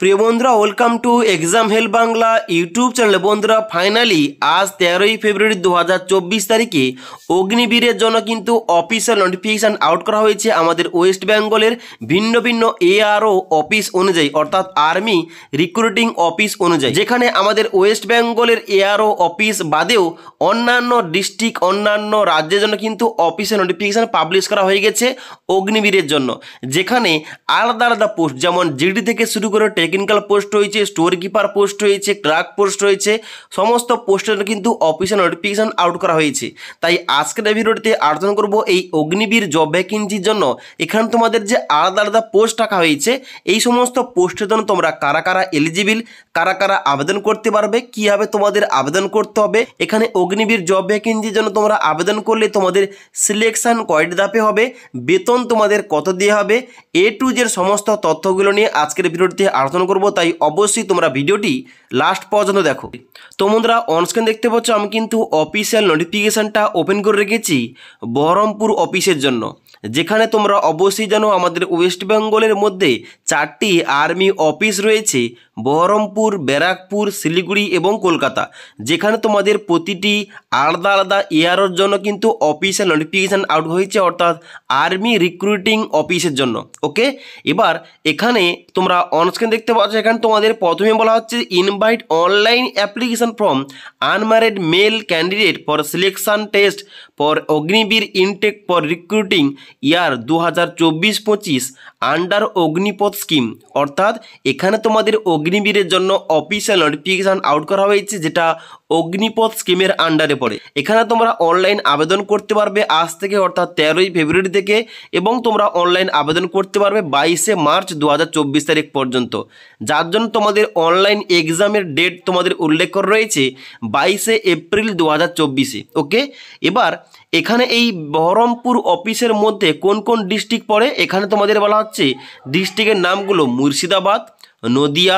প্রিয় বন্ধুরা welcome to exam hell Bangla YouTube channel বন্ধুরা ফাইনালি আজ তেরোই ফেব্রুয়ারি দু হাজার চব্বিশ তারিখে অগ্নিবীরের জন্য কিন্তু অফিসিয়াল নোটিফিকেশান আউট করা হয়েছে আমাদের ওয়েস্ট বেঙ্গলের ভিন্ন ভিন্ন এআরও অফিস অনুযায়ী অর্থাৎ আর্মি রিক্রুটিং অফিস অনুযায়ী যেখানে আমাদের ওয়েস্ট বেঙ্গলের এআরও অফিস বাদেও অন্যান্য ডিস্ট্রিক্ট অন্যান্য রাজ্যের জন্য কিন্তু অফিসিয়াল নোটিফিকেশান পাবলিশ করা হয়ে গেছে অগ্নিবীরের জন্য যেখানে আলাদা আলাদা পোস্ট যেমন জিডি থেকে শুরু করে টেকনিক্যাল পোস্ট রয়েছে স্টোর কিপার পোস্ট রয়েছে ক্লার্ক পোস্ট রয়েছে সমস্ত পোস্টের কিন্তু অফিসিয়াল নোটিফিকেশান আউট করা হয়েছে তাই আজকের এই ভিডিওটিতে আলোচনা করব এই অগ্নিবীর জব ভ্যাকেন্সির জন্য এখানে তোমাদের যে আলাদা আলাদা পোস্ট রাখা হয়েছে এই সমস্ত পোস্টের জন্য তোমরা কারা কারা এলিজিবিল কারা কারা আবেদন করতে পারবে কীভাবে তোমাদের আবেদন করতে হবে এখানে অগ্নিবীর জব ভ্যাকেন্সির জন্য তোমরা আবেদন করলে তোমাদের সিলেকশান কয়েক ধাপে হবে বেতন তোমাদের কত দিয়ে হবে এ টু জের সমস্ত তথ্যগুলো নিয়ে আজকের ভিডিওটিতে আলোচনা সাধন করব তাই অবশ্যই তোমরা ভিডিওটি লাস্ট পর্যন্ত দেখো তো বন্ধুরা অনস্ক্রিন দেখতে পাচ্ছ আমি কিন্তু অফিসিয়াল নোটিফিকেশানটা ওপেন করে রেখেছি বহরমপুর অফিসের জন্য যেখানে তোমরা অবশ্যই জানো আমাদের ওয়েস্ট বেঙ্গলের মধ্যে চারটি আর্মি অফিস রয়েছে বহরমপুর ব্যারাকপুর শিলিগুড়ি এবং কলকাতা যেখানে তোমাদের প্রতিটি আলাদা আলাদা ইয়ারের জন্য কিন্তু অফিসিয়াল নোটিফিকেশান আউট হয়েছে অর্থাৎ আর্মি রিক্রুটিং অফিসের জন্য ওকে এবার এখানে তোমরা অনস্ক্রিন দেখতে পাচ্ছ এখানে তোমাদের প্রথমে বলা হচ্ছে invite online application form unmarried male candidate for selection test for Agniveer intake for recruiting year দু হাজার চব্বিশ পঁচিশ আন্ডার অগ্নিপথ স্কিম অর্থাৎ এখানে তোমাদের অগ্নি অগ্নিবীরের জন্য অফিসিয়াল নোটিফিকেশান আউট করা হয়েছে যেটা অগ্নিপথ স্কিমের আন্ডারে পড়ে এখানে তোমরা অনলাইন আবেদন করতে পারবে আজ থেকে অর্থাৎ তেরোই ফেব্রুয়ারি থেকে এবং তোমরা অনলাইন আবেদন করতে পারবে বাইশে মার্চ দু তারিখ পর্যন্ত যার জন্য তোমাদের অনলাইন এক্সামের ডেট তোমাদের উল্লেখ করা রয়েছে বাইশে এপ্রিল দু ওকে এবার এখানে এই বহরমপুর অফিসের মধ্যে কোন কোন ডিস্ট্রিক্ট পড়ে এখানে তোমাদের বলা হচ্ছে ডিস্ট্রিক্টের নামগুলো মুর্শিদাবাদ নদিয়া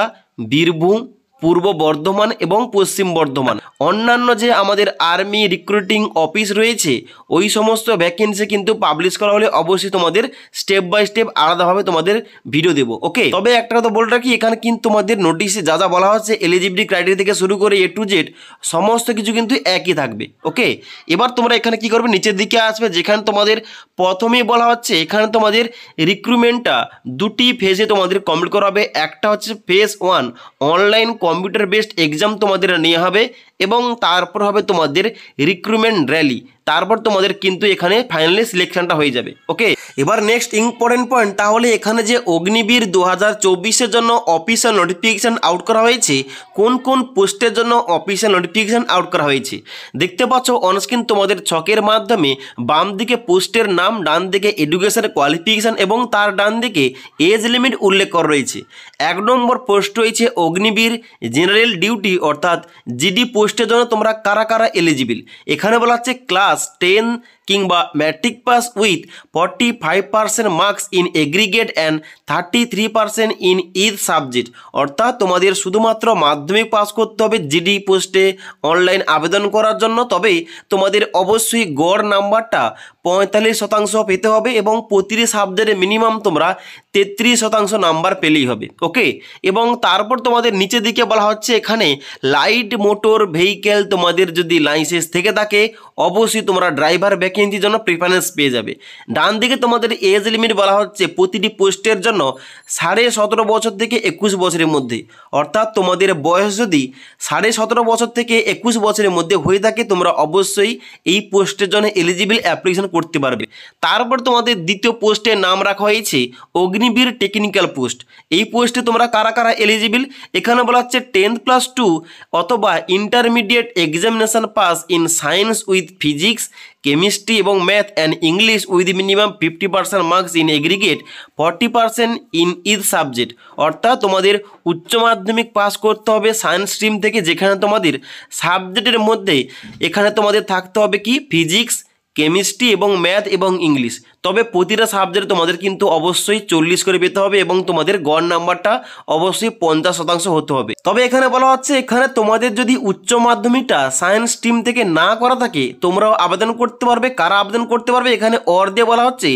Birbu পূর্ব বর্ধমান এবং পশ্চিম বর্ধমান অন্যান্য যে আমাদের আর্মি রিক্রুটিং অফিস রয়েছে ওই সমস্ত ভ্যাকেন্সি কিন্তু পাবলিশ করা হলে অবশ্যই তোমাদের স্টেপ বাই স্টেপ আলাদাভাবে তোমাদের ভিডিও দেবো ওকে তবে একটা কথা বলে রাখি এখানে কিন্তু তোমাদের নোটিশে যা যা বলা হচ্ছে এলিজিবিলিটি ক্রাইটেরিয়া থেকে শুরু করে এ টু জেড সমস্ত কিছু কিন্তু একই থাকবে ওকে এবার তোমরা এখানে কি করবে নিচের দিকে আসবে যেখানে তোমাদের প্রথমেই বলা হচ্ছে এখানে তোমাদের রিক্রুটমেন্টটা দুটি ফেজে তোমাদের কমপ্লিট করা হবে একটা হচ্ছে phase one online computer based exam তোমাদের নেওয়া হবে এবং তারপর হবে তোমাদের রিক্রুটমেন্ট র্যালি তারপর তোমাদের কিন্তু এখানে ফাইনালি সিলেকশনটা হয়ে যাবে ওকে এবার নেক্সট ইম্পর্টেন্ট পয়েন্ট তাহলে এখানে যে অগ্নিবীর দু হাজার চব্বিশের জন্য অফিসিয়াল নোটিফিকেশান আউট করা হয়েছে কোন কোন পোস্টের জন্য অফিসিয়াল নোটিফিকেশান আউট করা হয়েছে দেখতে পাচ্ছ অনস্ক্রিন তোমাদের ছকের মাধ্যমে বাম দিকে পোস্টের নাম ডান দিকে এডুকেশন কোয়ালিফিকেশান এবং তার ডান দিকে এজ লিমিট উল্লেখ করা রয়েছে এক নম্বর পোস্ট রয়েছে অগ্নিবীর জেনারেল ডিউটি অর্থাৎ জিডি পোস্ট পোস্টের জন্য তোমরা কারা কারা এলিজিবিল এখানে বলা হচ্ছে ক্লাস টেন কিংবা matric pass with forty five percent marks in aggregate and thirty three percent in each subject অর্থাৎ তোমাদের শুধুমাত্র মাধ্যমিক পাস করতে হবে জিডি পোস্টে অনলাইন আবেদন করার জন্য তবে তোমাদের অবশ্যই গড় নাম্বারটা পঁয়তাল্লিশ শতাংশ পেতে হবে এবং প্রতিটি সাবজেক্টে মিনিমাম তোমরা তেত্রিশ শতাংশ নাম্বার পেলেই হবে ওকে এবং তারপর তোমাদের নিচের দিকে বলা হচ্ছে এখানে লাইট মোটর ভেহিকেল তোমাদের যদি লাইসেন্স থেকে থাকে অবশ্যই তোমরা ড্রাইভার ভ্যাকেন্সির জন্য প্রিফারেন্স পেয়ে যাবে ডান দিকে তোমাদের এজ লিমিট বলা হচ্ছে প্রতিটি পোস্টের জন্য সাড়ে সতেরো বছর থেকে একুশ বছরের মধ্যে অর্থাৎ তোমাদের বয়স যদি সাড়ে সতেরো বছর থেকে একুশ বছরের মধ্যে হয়ে থাকে তোমরা অবশ্যই এই পোস্টের জন্য এলিজিবল অ্যাপ্লিকেশন করতে পারবে তারপর তোমাদের দ্বিতীয় পোস্টের নাম রাখা হয়েছে অগ্নিবীর টেকনিক্যাল পোস্ট এই পোস্টে তোমরা কারা কারা এলিজিবল এখানে বলা হচ্ছে টেন্থ প্লাস টু অথবা intermediate examination pass in science with physics chemistry এবং math and English with minimum fifty percent marks in aggregate forty percent in each subject অর্থাৎ তোমাদের উচ্চ মাধ্যমিক পাস করতে হবে সায়েন্স স্ট্রিম থেকে যেখানে তোমাদের সাবজেক্টের মধ্যে এখানে তোমাদের থাকতে হবে কি ফিজিক্স কেমিস্ট্রি এবং ম্যাথ এবং ইংলিশ তবে প্রতিটা সাবজেক্টে তোমাদের কিন্তু অবশ্যই চল্লিশ করে পেতে হবে এবং তোমাদের গড় নাম্বারটা অবশ্যই পঞ্চাশ শতাংশ হতে হবে তবে এখানে বলা হচ্ছে এখানে তোমাদের যদি উচ্চ মাধ্যমিকটা সায়েন্স স্ট্রিম থেকে না করা থাকে তোমরাও আবেদন করতে পারবে কারা আবেদন করতে পারবে এখানে অর দিয়ে বলা হচ্ছে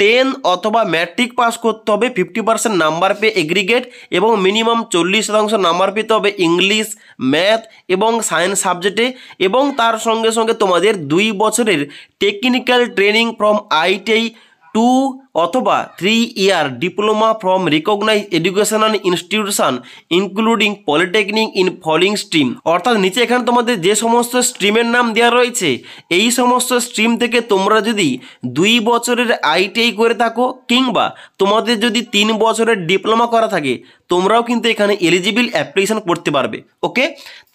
টেন অথবা ম্যাট্রিক পাস করতে হবে ফিফটি পার্সেন্ট নাম্বার পেয়ে এগ্রিগেট এবং মিনিমাম চল্লিশ শতাংশ নাম্বার পেতে হবে ইংলিশ ম্যাথ এবং সায়েন্স সাবজেক্টে এবং তার সঙ্গে সঙ্গে তোমাদের দুই বছরের technical training from ITI two অথবা three year diploma from recognize educational institution including polytechnic in following stream অর্থাৎ নিচে এখানে তোমাদের যে সমস্ত স্ট্রিমের নাম দেওয়া রয়েছে এই সমস্ত স্ট্রিম থেকে তোমরা যদি দুই বছরের আইটিআই করে থাকো কিংবা তোমাদের যদি তিন বছরের ডিপ্লোমা করা থাকে তোমরাও কিন্তু এখানে এলিজিবল অ্যাপ্লিকেশন করতে পারবে ওকে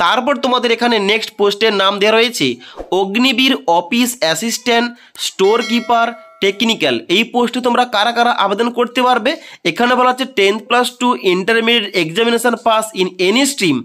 তারপর তোমাদের এখানে নেক্সট পোস্টের নাম দেওয়া রয়েছে Agniveer office assistant store keeper technical এই পোস্টে তোমরা কারা কারা আবেদন করতে পারবে এখানে বলা হচ্ছে tenth plus two intermediate examination pass in any stream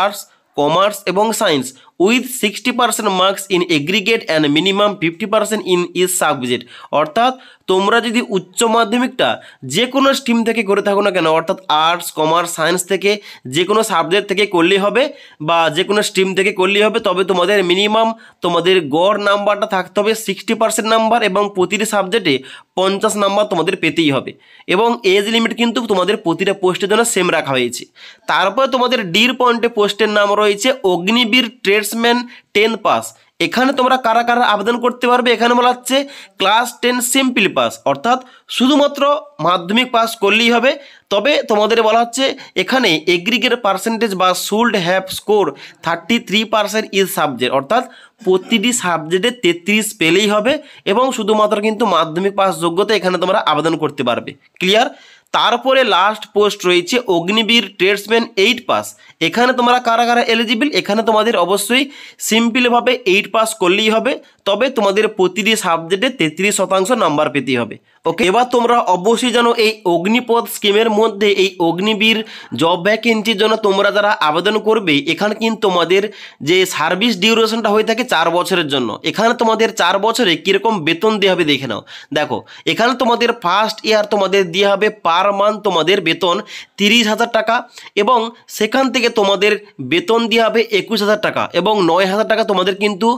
arts commerce এবং science with sixty percent marks in aggregate and minimum fifty percent in each subject অর্থাৎ তোমরা যদি উচ্চ মাধ্যমিকটা যে কোনো স্ট্রিম থেকে করে থাকো না কেন অর্থাৎ আর্টস কমার্স সায়েন্স থেকে যে কোনো সাবজেক্ট থেকে করলেই হবে বা যে কোনো স্ট্রিম থেকে করলেই হবে তবে তোমাদের মিনিমাম তোমাদের গড় নাম্বারটা থাকতে হবে সিক্সটি পার্সেন্ট নাম্বার এবং প্রতিটি সাবজেক্টে পঞ্চাশ নাম্বার তোমাদের পেতেই হবে এবং এজ লিমিট কিন্তু তোমাদের প্রতিটা পোস্টের জন্য সেম রাখা হয়েছে তারপরে তোমাদের ডির পয়েন্টে পোস্টের নাম রয়েছে Agniveer trade batsman ten pass এখানে তোমরা কারা কারা আবেদন করতে পারবে এখানে বলা হচ্ছে ক্লাস টেন সিম্পল পাস অর্থাৎ শুধুমাত্র মাধ্যমিক পাস করলেই হবে তবে তোমাদের বলা হচ্ছে এখানে এগ্রিগেট পার্সেন্টেজ বা should have score thirty three percent each subject অর্থাৎ প্রতিটি সাবজেক্টে তেত্রিশ পেলেই হবে এবং শুধুমাত্র কিন্তু মাধ্যমিক পাস যোগ্যতা এখানে তোমরা আবেদন করতে পারবে ক্লিয়ার তারপরে লাস্ট পোস্ট রয়েছে অগ্নিবীর ট্রেডসম্যান এইট পাস এখানে তোমরা কারা কারা এলিজিবল এখানে তোমাদের অবশ্যই সিম্পলভাবে এইট পাস করলেই হবে তবে তোমাদের প্রতিটি সাবজেক্টে তেত্রিশ শতাংশ নাম্বার পেতেই হবে ওকে এবার তোমরা অবশ্যই জানো এই অগ্নিপদ স্কিমের মধ্যে এই অগ্নিবীর জব ভ্যাকেন্সির জন্য তোমরা যারা আবেদন করবে এখানে কিন্তু তোমাদের যে সার্ভিস ডিউরেশনটা হয়ে থাকে চার বছরের জন্য এখানে তোমাদের চার বছরে কীরকম বেতন দেওয়া হবে দেখে নাও দেখো এখানে তোমাদের ফার্স্ট ইয়ার তোমাদের দেওয়া হবে পার মান্থ তোমাদের বেতন তিরিশ হাজার টাকা এবং সেখান থেকে তোমাদের বেতন দেওয়া হবে একুশ হাজার টাকা এবং নয় হাজার টাকা তোমাদের কিন্তু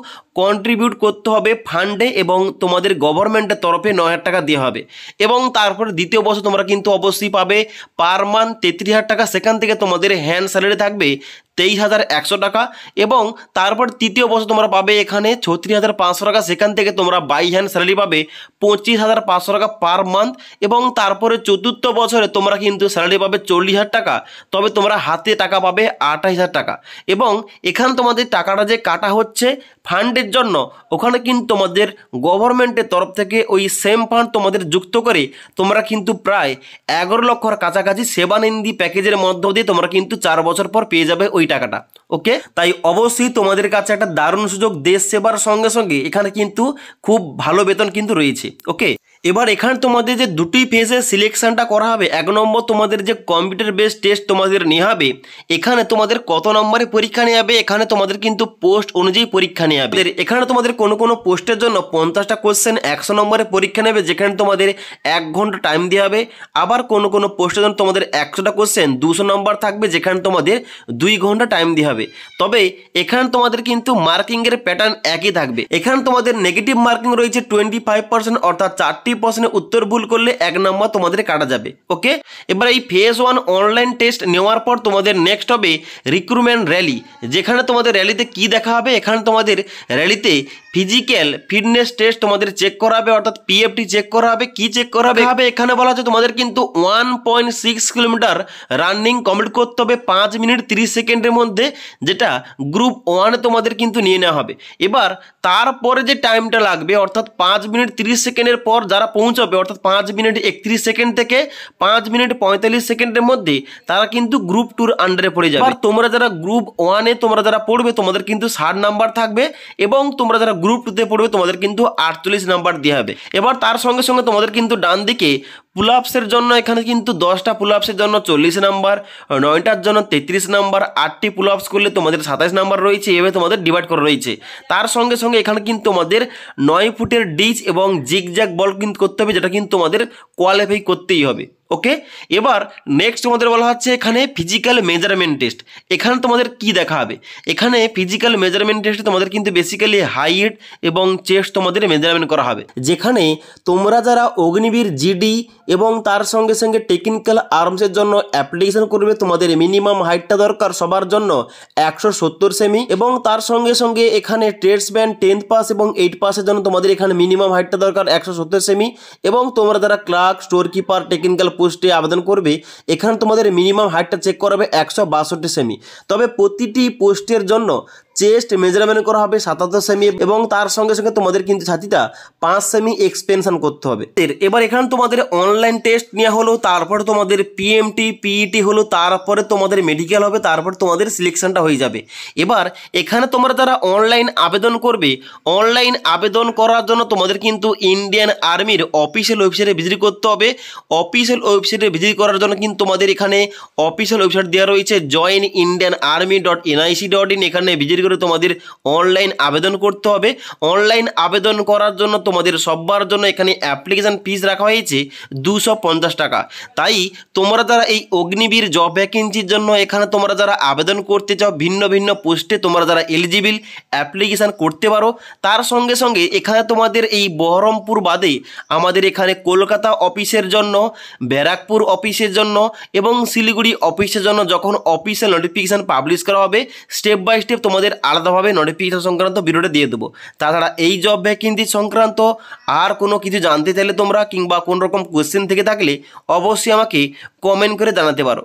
কন্ট্রিবিউট করতে হবে ফান্ডে এবং তোমাদের গভর্নমেন্টের তরফে নয় হাজার টাকা দেওয়া হবে পাবে এবং তারপরে দ্বিতীয় বছর তোমরা কিন্তু অবশ্যই পাবে পার মান্থ তেত্রিশ হাজার টাকা সেখান থেকে তোমাদের হ্যান্ড স্যালারি থাকবে তেইশ হাজার একশো টাকা এবং তারপর তৃতীয় বছর তোমরা পাবে এখানে ছত্রিশ হাজার পাঁচশো টাকা সেখান থেকে তোমরা বাই হ্যান্ড স্যালারি পাবে পঁচিশ হাজার পাঁচশো টাকা পার মান্থ এবং তারপরে চতুর্থ বছরে তোমরা কিন্তু স্যালারি পাবে চল্লিশ হাজার টাকা তবে তোমরা হাতে টাকা পাবে আঠাশ হাজার টাকা এবং এখানে তোমাদের টাকাটা যে কাটা হচ্ছে ফান্ডের জন্য ওখানে কিন্তু তোমাদের গভর্নমেন্টের তরফ থেকে ওই সেম ফান্ড তোমাদের যুক্ত করে তোমরা কিন্তু প্রায় এগারো লক্ষর কাছাকাছি সেবানিন্দি প্যাকেজের মধ্য দিয়ে তোমরা কিন্তু চার বছর পর পেয়ে যাবে ওই ওই টাকাটা ওকে তাই অবশ্যই তোমাদের কাছে একটা দারুণ সুযোগ দেশ সেবার সঙ্গে সঙ্গে এখানে কিন্তু খুব ভালো বেতন কিন্তু রয়েছে ওকে এবার এখানে তোমাদের যে দুটি ফেজে সিলেকশানটা করা হবে এক নম্বর তোমাদের যে কম্পিউটার বেস টেস্ট তোমাদের নিয়ে হবে এখানে তোমাদের কত নম্বরে পরীক্ষা নিয়ে হবে এখানে তোমাদের কিন্তু পোস্ট অনুযায়ী পরীক্ষা নিয়ে হবে এখানে তোমাদের কোনো কোনো পোস্টের জন্য পঞ্চাশটা কোশ্চেন একশো নম্বরে পরীক্ষা নেবে যেখানে তোমাদের এক ঘন্টা টাইম দেওয়া হবে আবার কোনো কোনো পোস্টের জন্য তোমাদের একশোটা কোশ্চেন দুশো নম্বর থাকবে যেখানে তোমাদের দুই ঘন্টা টাইম দেওয়া হবে তবে এখানে তোমাদের কিন্তু মার্কিংয়ের প্যাটার্ন একই থাকবে এখানে তোমাদের নেগেটিভ মার্কিং রয়েছে টোয়েন্টি ফাইভ পার্সেন্ট অর্থাৎ চারটি চারটি প্রশ্নের উত্তর ভুল করলে এক নম্বর তোমাদের কাটা যাবে ওকে এবার এই ফেস ওয়ান অনলাইন টেস্ট নেওয়ার পর তোমাদের নেক্সট হবে রিক্রুটমেন্ট র্যালি যেখানে তোমাদের র্যালিতে কি দেখা হবে এখানে তোমাদের র্যালিতে ফিজিক্যাল ফিটনেস টেস্ট তোমাদের চেক করা হবে অর্থাৎ পিএফটি চেক করা হবে কি চেক করা হবে এখানে বলা হচ্ছে তোমাদের কিন্তু one point six kilometre running complete করতে হবে পাঁচ মিনিট তিরিশ সেকেন্ডের মধ্যে যেটা গ্রুপ ওয়ানে তোমাদের কিন্তু নিয়ে নেওয়া হবে এবার তারপরে যে টাইমটা লাগবে অর্থাৎ পাঁচ মিনিট তিরিশ সেকেন্ডের পর যারা পৌঁছাবে অর্থাৎ পাঁচ মিনিট একত্রিশ সেকেন্ড থেকে পাঁচ মিনিট পঁয়তাল্লিশ সেকেন্ডের মধ্যে তারা কিন্তু গ্রুপ টুর আন্ডারে পড়ে যাবে আর তোমরা যারা গ্রুপ ওয়ানে তোমরা যারা পড়বে তোমাদের কিন্তু ষাট নাম্বার থাকবে এবং তোমরা যারা গ্রুপ টুতে পড়বে তোমাদের কিন্তু আটচল্লিশ নাম্বার দেওয়া হবে এবার তার সঙ্গে সঙ্গে তোমাদের কিন্তু ডান দিকে পুল আপসের জন্য এখানে কিন্তু দশটা পুল আপসের জন্য চল্লিশ নাম্বার নয়টার জন্য তেত্রিশ নাম্বার আটটি পুল আপস করলে তোমাদের সাতাশ নাম্বার রয়েছে এভাবে তোমাদের ডিভাইড করা রয়েছে তার সঙ্গে সঙ্গে এখানে কিন্তু তোমাদের নয় ফুটের ডিচ এবং জিগজ্যাগ বল কিন্তু করতে হবে যেটা কিন্তু তোমাদের কোয়ালিফাই করতেই হবে ওকে এবার নেক্সট তোমাদের বলা হচ্ছে এখানে ফিজিক্যাল মেজারমেন্ট টেস্ট এখানে তোমাদের কি দেখা হবে এখানে ফিজিক্যাল মেজারমেন্ট টেস্টে তোমাদের কিন্তু বেসিক্যালি হাইট এবং চেস্ট তোমাদের মেজারমেন্ট করা হবে যেখানে তোমরা যারা অগ্নিবীর জিডি এবং তার সঙ্গে সঙ্গে টেকনিক্যাল আর্মসের জন্য অ্যাপ্লিকেশন করবে তোমাদের মিনিমাম হাইটটা দরকার সবার জন্য একশো সত্তর সেমি এবং তার সঙ্গে সঙ্গে এখানে ট্রেডসম্যান টেন্থ পাস এবং এইট পাসের জন্য তোমাদের এখানে মিনিমাম হাইটটা দরকার একশো সত্তর সেমি এবং তোমরা যারা ক্লার্ক স্টোর কিপার টেকনিক্যাল পোস্টে আবেদন করবে এখানে তোমাদের মিনিমাম হাইটটা চেক করাবে একশো বাষট্টি সেমি তবে প্রতিটি পোস্টের জন্য চেস্ট মেজারমেন্ট করা হবে সাতাত্তর সেমি এবং তার সঙ্গে সঙ্গে তোমাদের কিন্তু ছাতিটা পাঁচ সেমি এক্সপেনশন করতে হবে এবার এখানে তোমাদের অনলাইন টেস্ট নেওয়া হলো তারপরে তোমাদের পিএমটি পিইটি e হলো তারপরে তোমাদের মেডিকেল হবে তারপর তোমাদের সিলেকশনটা হয়ে যাবে এবার এখানে তোমরা তারা অনলাইন আবেদন করবে অনলাইন আবেদন করার জন্য তোমাদের কিন্তু ইন্ডিয়ান আর্মির অফিসিয়াল ওয়েবসাইটে ভিজিট করতে হবে অফিসিয়াল ওয়েবসাইটে ভিজিট করার জন্য কিন্তু তোমাদের এখানে অফিসিয়াল ওয়েবসাইট দেওয়া রয়েছে join Indian army dot NIC dot in এখানে ভিজিট করে তোমাদের অনলাইন আবেদন করতে হবে অনলাইন আবেদন করার জন্য তোমাদের সববার জন্য এখানে অ্যাপ্লিকেশান ফিস রাখা হয়েছে দুশো টাকা তাই তোমরা যারা এই অগ্নিবীর জব ভ্যাকেন্সির জন্য এখানে তোমরা যারা আবেদন করতে চাও ভিন্ন ভিন্ন পোস্টে তোমরা যারা এলিজিবিল অ্যাপ্লিকেশান করতে পারো তার সঙ্গে সঙ্গে এখানে তোমাদের এই বহরমপুর বাদে আমাদের এখানে কলকাতা অফিসের জন্য ব্যারাকপুর অফিসের জন্য এবং শিলিগুড়ি অফিসের জন্য যখন অফিসিয়াল নোটিফিকেশান পাবলিশ করা হবে স্টেপ বাই স্টেপ তোমাদের আলাদাভাবে নোটিফিকেশন সংক্রান্ত ভিডিওটা দিয়ে দেবো তাছাড়া এই জব ভ্যাকেন্সি সংক্রান্ত আর কোনো কিছু জানতে চাইলে তোমরা কিংবা কোনো রকম কোয়েশ্চেন থেকে থাকলে অবশ্যই আমাকে কমেন্ট করে জানাতে পারো